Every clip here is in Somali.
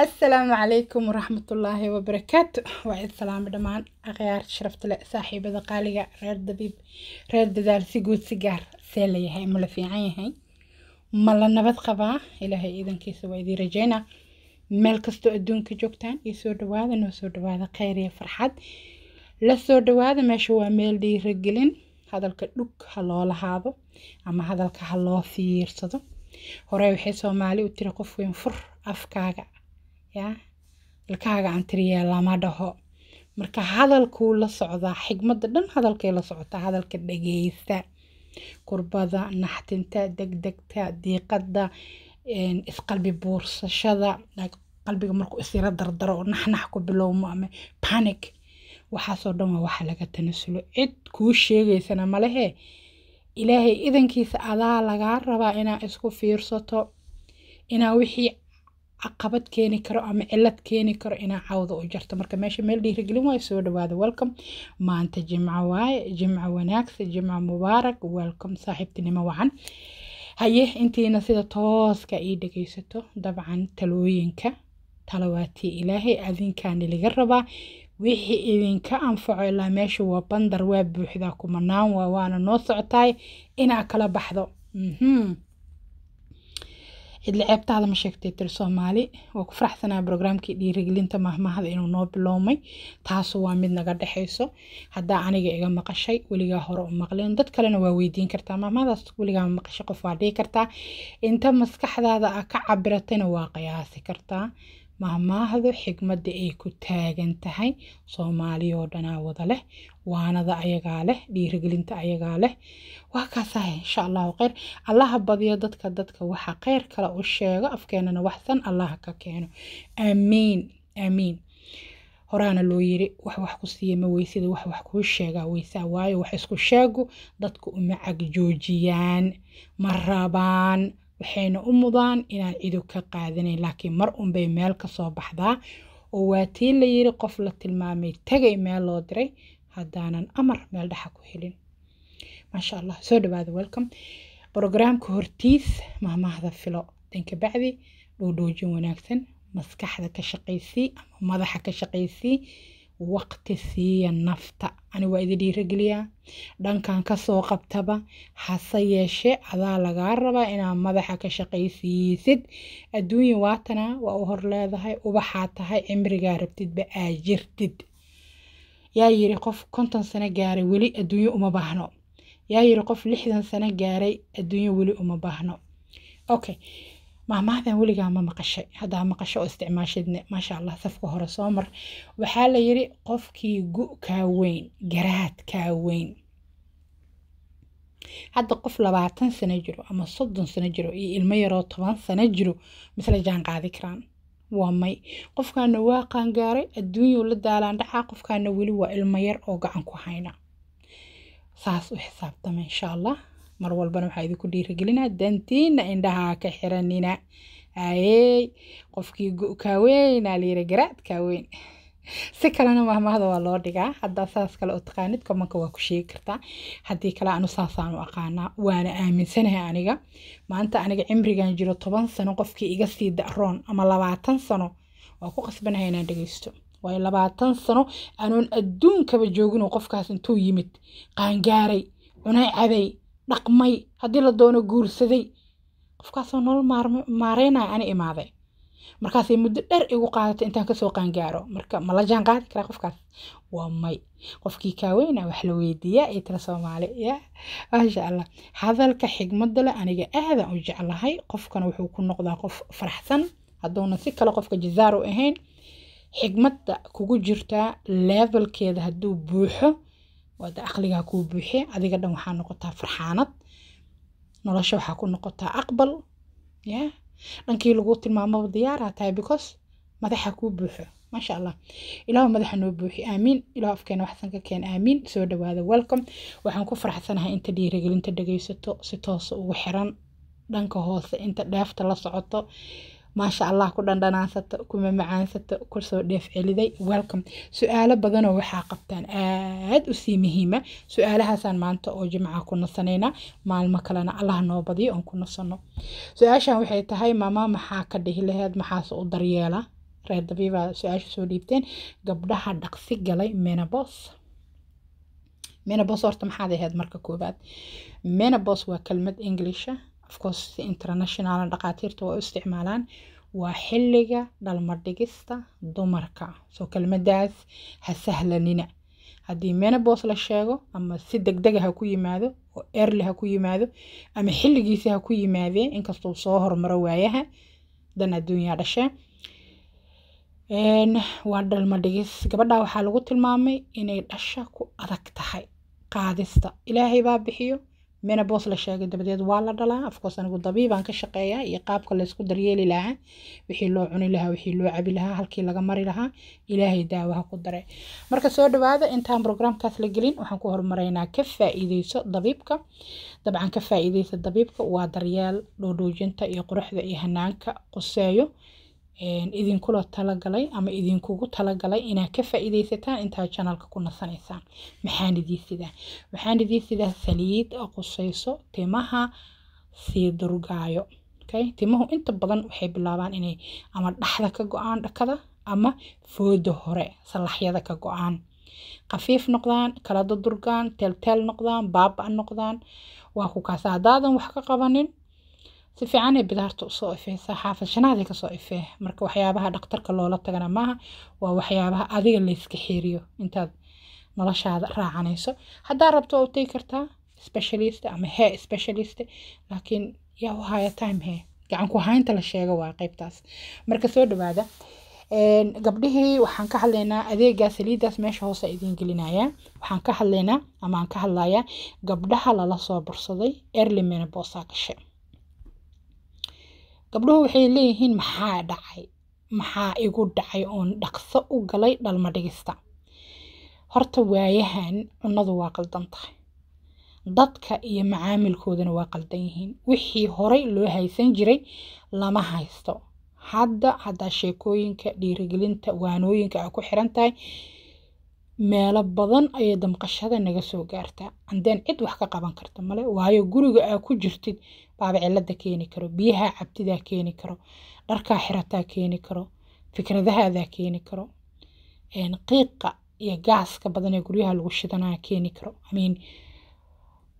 asalaamu calaykum waraxmatullaahi wabarakaatu waa cid salaamo dhammaan akhyaar sharafta sharaftale saaxiibada qaaliga reer dabiib reer dadaal si guud si gaar see layahay mala fiican yahay ma nabad qabaa ilaahay ciidankiisa waa idii rajeynaa meel kastoo adduunka joogtaan iyo soo dhawaada noo soo dhawaada kheyr iyo farxad la soo dhawaada meesha waa meel dhiiragelin hadalka dhug ha loo lahaado ama hadalka ha loo fiirsado horey waxay soomaali u tiri qof weyn fur afkaaga yaa ilkaaga antiriyee lama dhaho marka hadalkuu la socdaa xigmada dhan hadalkay la socotaa hadalka dhageysta kurbada naxtinta degdegta diiqada isqalbi buursashada qalbiga markuu isira dardaro oo naxnax ku bilowmo ama panic waxaasoo dhan waa waxa laga tanasulo cid kuu sheegaysana malehe ilaahay idankiisa adaa lagaa rabaa inaa isku fiirsato inaa wixii caqabad keeni karo ama cilad keeni karo inaa cawda u jarto marka meesha meel dhiirigelin waayo soo dhawaada welcom maanta jimco waaye jimco wanaagsan jimco mubaarak welcom saaxiibtinimo wacan haye intiina sida tooska ii dhegaysato dabcan talooyinka talawaatii ilaahay adinkaani laga rabaa wixii idinka anfaco ilaa meesha waa bandar waa buuxdaa kumanaan waa waana noo socotaay inaa kala baxdo mhm xidli ceebtaada ma sheegtay tiri soomaali waa ku faraxsanaa brograamkii dhiirigelinta mahmahada inuu noo bilowmay taasu waa mid naga dhexayso haddaa aniga iga maqashay weligaa hore u maqleen dad kalena waa weydiin kartaa mahmahadaas weligaa maqashay qof waa dhihi kartaa inta maskaxdaada a ka cabiratayna waa qiyaasi kartaa maahmaahdu xigmadda ay ku taagan tahay soomaali oo dhanaa wada leh waanada ayagaa leh dhiirigelinta ayagaa leh waa kaasaah insha allahu kheyr allaha badiyo dadka dadka waxa kheyr kale u sheego afkeenana waxsan allaha ka keeno aamiin aamiin horaana loo yiri wax wax ku siiyama weysida wax wax kuu sheegaa weysaa waayo wax isku sheegu dadku uma cag joojiyaan ma rabaan waxayna u mudaan inaan idow ka qaadanayn laakiin mar unbay meel ka soo baxdaa oo waa tii la yiri qof la tilmaamay tegay meel loo diray haddaanan amar meel dhexa ku helin maasha allah soo dhawaada welcom brogramka hortiis mahmahda filo danka bacdi dhoodhoojin wanaagsan maskaxda ka shaqaysii ama madaxa ka shaqaysii waqti siiya nafta ani waa idi dhiirageliyaa dhankan kasoo qabtaba hase yeeshe adaa lagaa rabaa inaa madaxa ka shaqaysiisid adduunya waatana waa u hor leedahay ubaxaa tahay cimrigaa rabtidba aa jirtid yaa yiri qof konton sano gaaray weli adduunyo uma baahno yaa yiri qof lixdan sano gaaray adduunyo weli uma baahno okay maamahdan weligaa ma maqashay haddaa maqasho oo isticmaashidne maasha allah safka hore soo mar waxaa la yidhi qofkii gu kaa weyn garaad kaa weyn hadda qof labaatan sano jiro ama soddon sano jiro iyo ilmo yaroo toban sano jiro misla jaan karaan waa may qofkaana waa qaangaaray adduunyuu la daalaan dhacaa qofkaana weli waa ilmo yar oo gacan ku hayna saas u xisaabtama insha allah mar walbana waxaa idinku dhiiragelinaa dantiina indhaha ka xiranina ayey qofkii kaaweyn aa layiri garaad kaaweyn si kalena mahmahda waa loo dhigaa haddaa saas kale oo taqaanid komanka waa ku sheegi kartaa haddii kale anu saasaan u aqaanaa waana aaminsanahay aniga maanta aniga cimrigan jiro toban sano qofkii iga sii daroon ama labaatan sano waa ku qasbanahay inaan dhageysto waayo labaatan sano anoon adduunkaba jooginoo qofkaas intuu yimid qaangaaray cunay caday dhaqmay haddii la doono guursaday qofkaasoo nolol maaraynaya ani imaaday markaasay muddo dheer igu qaadato intaan kasoo qaangaaro marka ma jaan qaadi karaa qofkaas waa may qofkii kaaweyna wax la weydiiyaa ay tira soomaali ya maasha allah hadalka xigmada leh aniga aadan u jeclahay qofkana wuxuu ku noqdaa qof faraxsan hadduuna si kale qofka jazaar u ahayn xigmadda kugu jirtaa leebelkeeda hadduu buuxo waad aqligaa kuu buuxie adiga dhan waxaa noqotaa farxaanad nolosha waxaa ku noqotaa aqbal ya dhankii lagu tilmaamaba diyaaraa ah tahay because madaxa kuu buuxo maasha allah ilaah madaxa noo buuxi aamiin ilaahu afkeena waxsan ka keen aamiin soo dhawaada welcome waxaan ku faraxsanahay inta dhiiragelinta dhegaysato si toosa ugu xiran dhanka hoose inta dheefta la socoto maasha allah ku dhandhanaansata kuma macaansato kusoo dheef celiday welcom su-aalo badanoo waxaa qabtaan aad usii muhiima su-aalahaasaan maanta oo jimca ku nasanayna maalmo kalena allah noo badiyo oon ku nasano su-aashan waxay tahay maama maxaa ka dhihi laheed maxaase u daryeela reer dabiibaa su-aasha soo dhiibteen gabdhaha dhaqsi galay menabos menabos horta maxaad ahayd marka koobaad menabos waa kelmad englisha ofcourse si internationala waa u isticmaalaan waa xilliga dhalmadhigista dumarka soo kelmadaas ha sahlanina haddii menabos la sheego ama si degdega ah ha ku yimaado oo erli ha ku yimaado ama xilligiisi ha ku yimaadee inkastuu soo hormaro waayaha dan adduunyaa dhashee waa dhalmo gabadhaa waxaa lagu tilmaamay inay dhasha ku adag tahay qaadista ilaahay baa bixiyo menabos la sheegay dabadeed waa la dhalaa afkoos anigu dabiibaan ka shaqeeyaa iyo qaabka laysku daryeeli lahaa wixii loo cuni lahaa wixii loo cabi lahaa halkii laga mari lahaa ilaahay daawaha ku daray marka soo dhawaada intaan brograamkaas la gelin waxaan ku horumaraynaa ka faa'iideyso dabiibka dabcan ka faa'iideysa dabiibka waa daryeel dhoodhoojinta iyo quruxda iyo hanaanka quseeyo idinkula talagalay ama idinkugu talagalay inaad ka faa'iidaysataan intaa janalka ku nasanaysaan maxaan idiin sidaa waxaan idiin sidaa saliid qusayso timaha sii durgaayo okay timuhu inta badan waxay bilaabaan inay ama dhaxda ka go-aan dhakada ama fooda hore salaxyada ka go-aan qafiif noqdaan kalada durgaan teelteel noqdaan baaba noqdaan waa ku kaasa haddaadan wax ka qabanin si fiican ay bidaarta usoo ifeysaa xaafashanaadi kasoo ifee marka waxyaabaha dhakhtarka loola tagana maaha waa waxyaabaha adiga layska xeeriyo intaad noloshaada raacanayso haddaa rabto waa u tegi kartaa specialist ama hair specialist laakiin yaa u haya time he gacan ku haynta la sheega waa qaybtaas marka soo dhawaada gabdhihii waxaan ka hadlaynaa adeegaa saliidaas meesha hoose idiin gelinayaa waxaan ka hadlaynaa ama aan ka hadlayaa gabdhaha lala soo bursaday early menopause gashay gabdhuhu waxay leeyihiin maxaa dhacay maxaa igu dhacay oon dhaqso u galay dhalma dhigista horta waayahan cunnadu waa qaldan tahay dadka iyo macaamilkoodana waa qaldan yihiin wixii horey loo haysan jiray lama haysto hadda haddaa sheekooyinka dhiirigelinta waanooyinka ay ku xiran tahay meelo badan ayay damqashada naga soo gaartaa andeen cid wax ka qaban karta male waayo guriga aa ku jirtid baaba cilada keeni karo biyaha cabtidaa keeni karo dharkaa xirataa keeni karo fikradahaadaa keeni karo qiiqa iyo gaaska badan ee guryaha lagu shidanaa keeni karo imean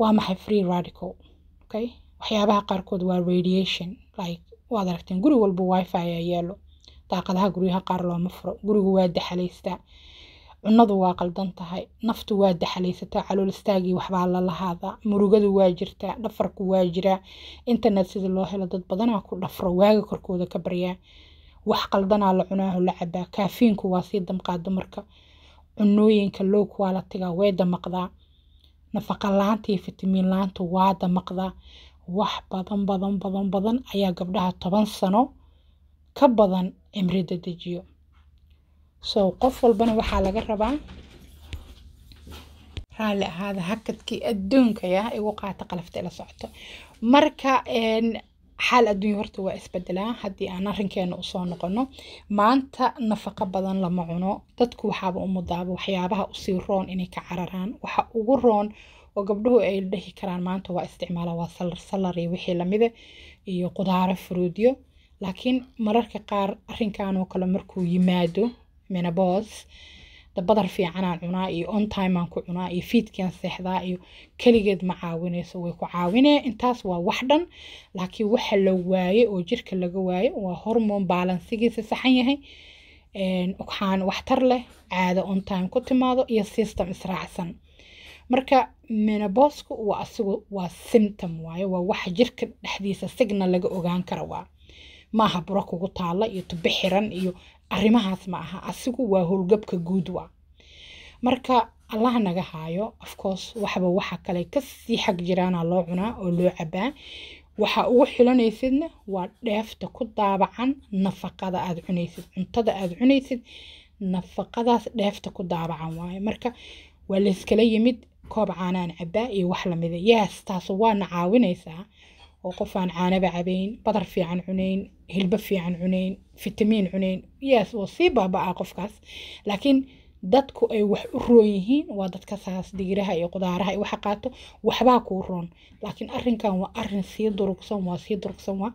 waa maxay free radical okay waxyaabaha qaarkood waa radiation like waad aragteen guri walba wifi ayaa yaalo daaqadaha guryaha qaar looma furo gurigu waa daxalaystaa cunadu waa qaldan tahay naftu waa daxalaysataa calool istaagii waxbaa la lahaadaa murugadu waa jirtaa dhafarku waa jiraa internet sida loo helo dad badanaa ku dhafro waaga korkooda ka baryaa wax qaldanaa la cunaaho la cabaa kaafiinku waa sii damqaada marka cunooyinka lowk waa la tigaa way damaqdaa nafaqa la-aantai waa damaqdaa wax badan badan badan badan ayaa gabdhaha toban sano ka badan cimrida dejiyo so qof walbana waxaa laga rabaa raalli ahaada hakadkii adduunka igu qaata qalafta ila socoto marka xaal adduunya horta waa isbedelaa haddii aan arrinkeena usoo noqono maanta nafaqo badan lama cuno dadku waxaaba umudaaba waxyaabaha usii roon inay ka cararaan waxa ugu roon oo gabdhuhu ay dhahi karaan maanta waa isticmaala waa salarsalary wixii lamida iyo qudaaro furuudyo laakiin mararka qaar arrinkan oo kale markuu yimaado menabos da badar fiicanaan cunaa iyo ontimeaan ku cunaa iyo fiidkian seexdaa iyo keligeed ma caawinayso way ku caawinee intaas waa wax dhan laakiin waxa la waaye oo jirka laga waaye waa hormon baalansigiisa saxan yahay ugxaan waxtar leh caado ontime ku timaado iyo system israacsan marka menabooska waa asigu waa symptom waaye waa waxa jirka dhexdiisa signal laga ogaan kara waa maaha buro kugu taala iyo tubi xiran iyo arrimahaas ma aha asigu waa howlgabka guud wa marka allah naga haayo afcourse waxba waxa kale kasii xag jiraana loo cunaa oo loo cabaa waxaa ugu xilanaysidna waa dheefta ku daabacan nafaqada aad cunaysid cuntada aad cunaysid nafaqadaas dheefta ku daabacan waaye marka waa layskala yimid koob caanaan cabaa iyo wax lamida yaas taasu waana caawinaysaa oo qofaan caanaba cabayn badar fiican cunayn hilbo fiican cunayn fitamiin cunayn yes oo sii baaba-a qofkaas laakiin dadku ay wax u roon yihiin waa dadka saas digiraha iyo qudaaraha waxa qaato waxbaa kuu roon laakiin arrinkan waa arin sii durugsan waa sii durugsan waa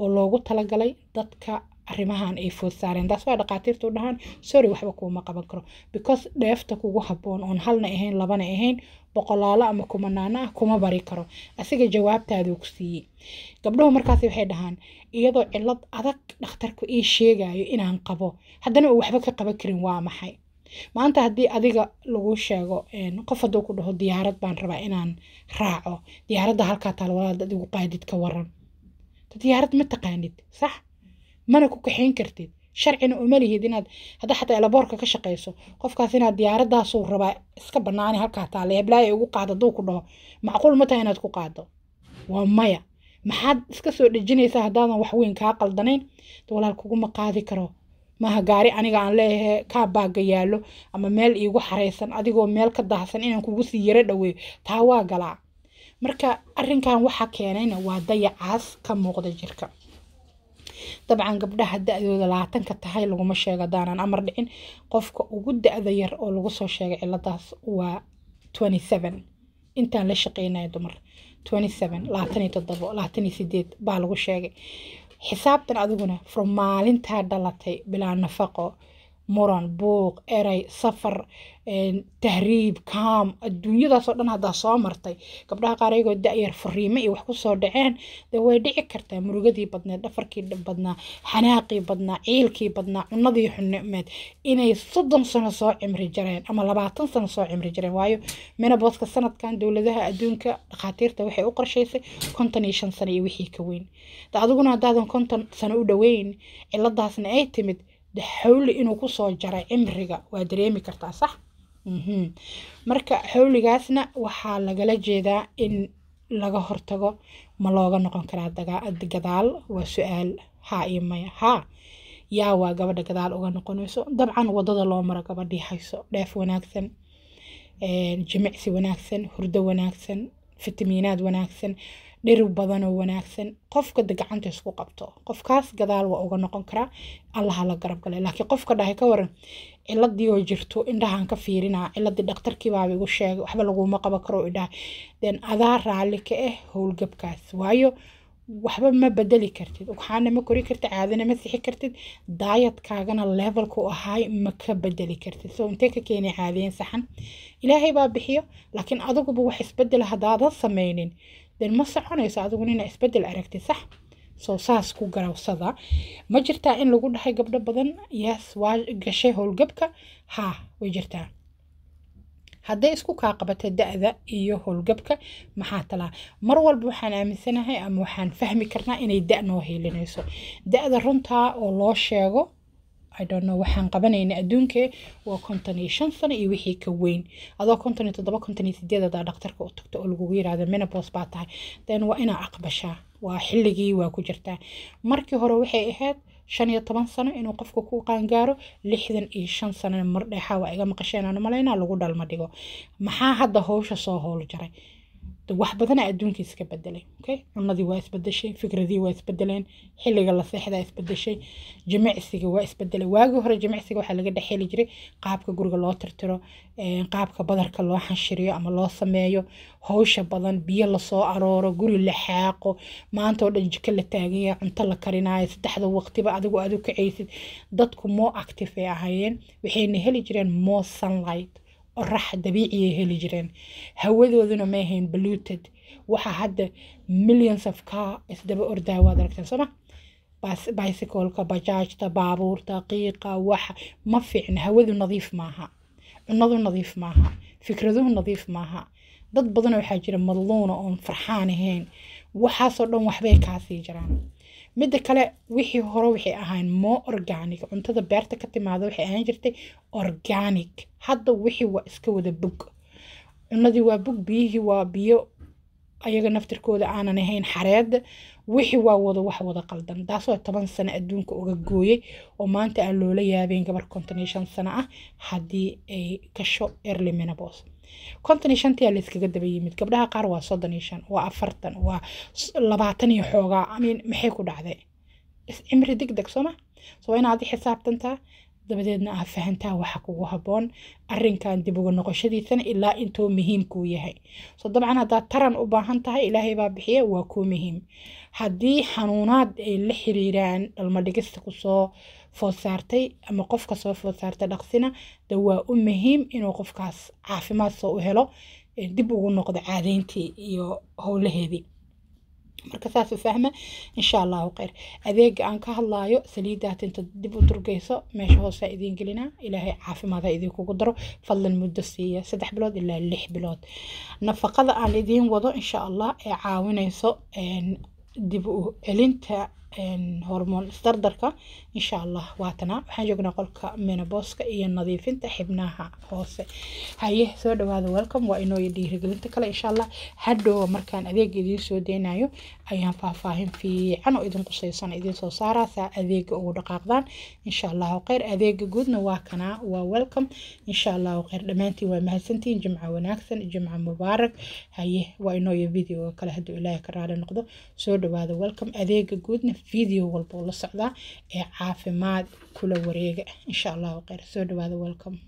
oo loogu talagalay dadka arrimahan ay food saareen taas waa dhaqaatiirtu dhahaan sorry waxba kuuma qaban karo because dheefta kugu habboon oon halna ahayn labana ahayn boqolaalo ama kumanaano ah kuma bari karo asiga jawaabtaaduu ku siiyey gabdhahu markaasi waxay dhahaan iyadoo cilad adag dhakhtarku ii sheegayo inaan qabo haddana uu waxba ka qaban karin waa maxay maanta haddii adiga lagu sheego qof hadduu ku dhaho diyaarad baan rabaa inaan raaco diyaaradda halkaa taal walaal adigu qaadid ka waran diyaaradda ma taqaanid sax mana ku kaxayn kartid sharcina uma lihid inaad hadda xataa elaboorka ka shaqayso qofkaas inaad diyaaraddaasuu rabaa iska bannaani halkaa taale heblaaya ugu qaado hadduu ku dhaho macquul ma tahay inaad ku qaado waa maya maxaad iska soo dhejinaysaa haddaadan wax weyn kaa qaldanayn walaal kuguma qaadi karo maaha gaari aniga aan leeyahay kaa baaga yaallo ama meel iigu xaraysan adigoo meel ka daahsan inaan kugu sii yaro dhaweeyo taa waa galaa marka arrinkan waxaa keenayna waa dayacaas ka muuqda jirka dabcan gabdhaha da-dooda labaatanka tahay laguma sheego hadaanaan amar dhicin qofka ugu da-da yar oo lagu soo sheegay ciladaas waa intaan la shaqeynaya dumar todobo sideed baa lagu sheegay xisaabtan adiguna from maalintaa dhalatay bilaa nafaqo muran buuq eray safar tahriib kaam adduunyadaasoo dhan haddaa soo martay gabdhaha qaar ayagoo da-yar fariimo iyo wax kusoo dhaceen dee way dhici kartaa murugadii badneed dhafarkii badnaa xanaaqii badnaa ciilkii badnaa cunadii xunemeed inay soddon sano soo cimri jareen ama labaatan sano soo cimri jareen waayo menabooska sanadkan dowladaha adduunka dhakhaatiirta waxay u qorshaysay konton iyo shan sano iyo wixii ka weyn da adiguna haddaadan konton sano u dhaweyn ciladaasna ay timid xawli inuu kusoo jaray cimriga waa dareemi kartaa sax mhm. marka xawligaasna waxaa lagala jeedaa in laga hortago ma looga noqon karaa gadaal waa su-aal haa iyo maya haa yaa waa gabadha gadaal uga noqonayso dabcan wadada loo maro gabadhii hayso dheef wanaagsan eh, jimicsi wanaagsan hurdo wanaagsan fitamiinaad wanaagsan dhir badan oo wanaagsan qofka de gacanta isku qabto qofkaas gadaal waa uga noqon karaa allaha la garabgale laakiin qofka dhahay ka waran ciladii oo jirto indhahaan ka fiirinaa ciladii dhakhtarkiibaaba igu sheegay waxba laguma qabo karo idhaha den adaa raalli ka ah howlgabkaas waayo waxba ma bedeli kartid waxaana ma kori kartid caadana ma sixi kartid daayadkaagana levelku ahaay ma ka bedeli kartid soo intee ka keenay caadeen saxan ilaahay baa bixiyo laakiin aduguba wax isbedela hadaadan sameynin de ma soconayso adiguna inaa isbedel aragti sax soo saas ku garawsada ma jirtaa in lagu dhahay gabdho badan yaas waa gashay howlgabka haa way jirtaa hadday isku kaa qabata da-da iyo howlgabka maxaa talaa mar walba waxaan aaminsanahay ama waxaan fahmi karnaa inay da noo heelinayso da-da runtaa oo loo sheego idonno waxaan qabanayna adduunka waa konton iyo shan sano iyo wixii ka weyn adoo konton iyo toddoba konton iyo sideedada dhakhtarka u tagto oo lagugu yiraahdo menopos baa tahay then waa inaa aqbashaa waa xilligii waa ku jirtaa markii hore waxay ahayd shan iyo toban sano inuu qofka ku qaangaaro lixdan iyo shan sanona mardheexaa waa iga maqasheen aan malaynaa lagu dhalma dhigo maxaa hadda howsha soo howl jaray wax badana adduunka iska bedelay okay cunadii waa isbedeshay fikradii waa isbedeleen xilliga la seexdaa isbedeshay jimicsiga waa isbedelay waagii hore jimicsiga waxaa laga dhexheli jiray qaabka guriga loo tirtiro eh, qaabka badarka loo xanshiriyo ama loo sameeyo howsha badan biyo lasoo arooro guri la xaaqo maanta oo dhan jiko la taaganya cunto la karinayo saddexda waqtiba adigu aad u kacaysid dadku more active ay ahaayeen waxayna heli jireen more sunlight qorax dabiiciyay heli jireen hawadooduna ma ahayn baluted waxaa hadda millions of car isdaba ordaa waad aragteen sooma bicycleka bajaajta baabuurta qiiqa waxa ma fiicna hawadu nadiif maaha cunnadu nadiif maaha fikraduhu nadiif maaha dad badan waxaa jira madluuna oon farxaan ahayn waxaasoo dhan waxbay kaasii jiraan midda kale wixii hore waxay ahayn moo organic cuntada beerta ka timaada waxay ahaan jirtay organic hadda wixii waa iska wada bog cunadii waa bog biyihii waa biyo ayaga naftirkooda aanan ahayn xareed wixii waa wado wax wada qaldan taasoo toban sano adduunka uga gooyay oo maanta aan loola yaabeen gabar konton shan sano ah haddii ay gasho erly menabos konton shantia layskaga daba yimid gabdhaha qaar waa soddon shan waa afartan waa labaatan iyo xoogaa amin maxay ku dhacdee cimri deg deg sooma soo waa inaad xisaabtantaa dabadeedna aa fahantaa waxa kugu haboon arinkan dib uga noqoshadiisana ilaa intuu muhiimkuu yahay so dabcan haddaad taran u baahan tahay ilaahay baa bixiya waa kuu muhiim haddii xanuunaad ay la xiriiraan dhalmadhigista kusoo foosaartay ama qofka soo foosaartay dhaqsina de waa u muhiim inuu qofkaas caafimaad soo u helo dib ugu noqdo caadeyntii iyo howlaheedii marka saas u fahma insha allahu kheyr adeega aan ka hadlaayo saliidaat inta dib u durgeyso meesha hoosea idiin gelinaa ilaahay caafimaad ha kugu daro fadlan muddo siiya saddex bilood ilaa lix bilood nafaqada aan idiin wado insha allah ee caawinayso dib u celinta hormoon isdardarka insha allah waatana waxaan joognaa qolka menabooska iyo nadiifinta xibnaha hoose haye soo dhawaada welcome waa inooyo dhiirigelinta kale insha allah hadhow markaan adeega idiin soo deynayo ayaan faahfaahin fiican oo idin qusaysan idiin soo saaraa saa adeega ugu dhaqaaqdaan insha allahu kheyr adeega guudna waa kanaa waa welcome insha allahu kheyr dhammaantiin waa mahadsantihiin jimco wanaagsan jimco mubaarak haye waa inooyo videoga kale hadduu ilaahay ka raali noqdo soo dhawaada welcome adeega guudna video walbo la socdaa ee caafimaad kula wareega insha allahu kheyr soo dhawaada welcome